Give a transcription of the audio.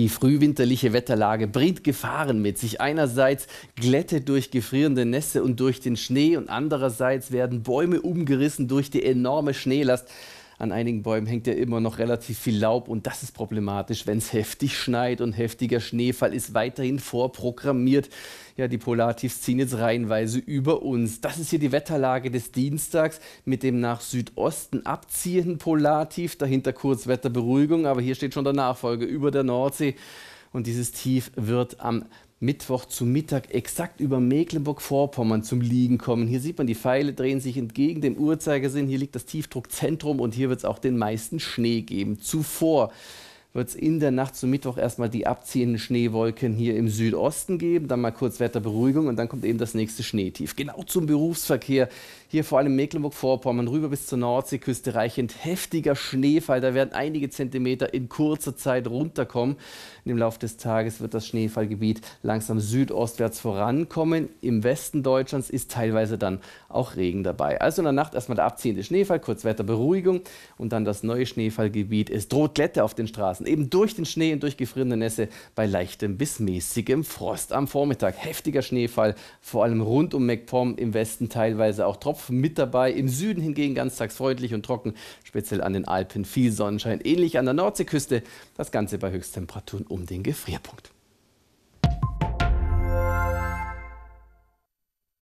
Die frühwinterliche Wetterlage bringt Gefahren mit sich. Einerseits Glätte durch gefrierende Nässe und durch den Schnee und andererseits werden Bäume umgerissen durch die enorme Schneelast. An einigen Bäumen hängt ja immer noch relativ viel Laub und das ist problematisch, wenn es heftig schneit und heftiger Schneefall ist weiterhin vorprogrammiert. Ja, die Polartiefs ziehen jetzt reihenweise über uns. Das ist hier die Wetterlage des Dienstags mit dem nach Südosten abziehenden Polartief. Dahinter Kurzwetterberuhigung, aber hier steht schon der Nachfolger über der Nordsee. Und dieses Tief wird am Mittwoch zu Mittag exakt über Mecklenburg-Vorpommern zum Liegen kommen. Hier sieht man, die Pfeile drehen sich entgegen dem Uhrzeigersinn. Hier liegt das Tiefdruckzentrum und hier wird es auch den meisten Schnee geben. Zuvor wird es in der Nacht zum Mittwoch erstmal die abziehenden Schneewolken hier im Südosten geben, dann mal kurz Wetterberuhigung und dann kommt eben das nächste Schneetief. Genau zum Berufsverkehr. Hier vor allem Mecklenburg-Vorpommern rüber bis zur Nordseeküste reichend heftiger Schneefall. Da werden einige Zentimeter in kurzer Zeit runterkommen. Im Laufe des Tages wird das Schneefallgebiet langsam südostwärts vorankommen. Im Westen Deutschlands ist teilweise dann auch Regen dabei. Also in der Nacht erstmal der abziehende Schneefall, kurz Wetterberuhigung und dann das neue Schneefallgebiet. Es droht Glätte auf den Straßen. Schmerzen, eben durch den Schnee und durch gefrorene Nässe bei leichtem bis mäßigem Frost. Am Vormittag heftiger Schneefall, vor allem rund um MacPom im Westen teilweise auch Tropfen mit dabei. Im Süden hingegen ganztags freundlich und trocken, speziell an den Alpen viel Sonnenschein, ähnlich an der Nordseeküste. Das Ganze bei Höchsttemperaturen um den Gefrierpunkt.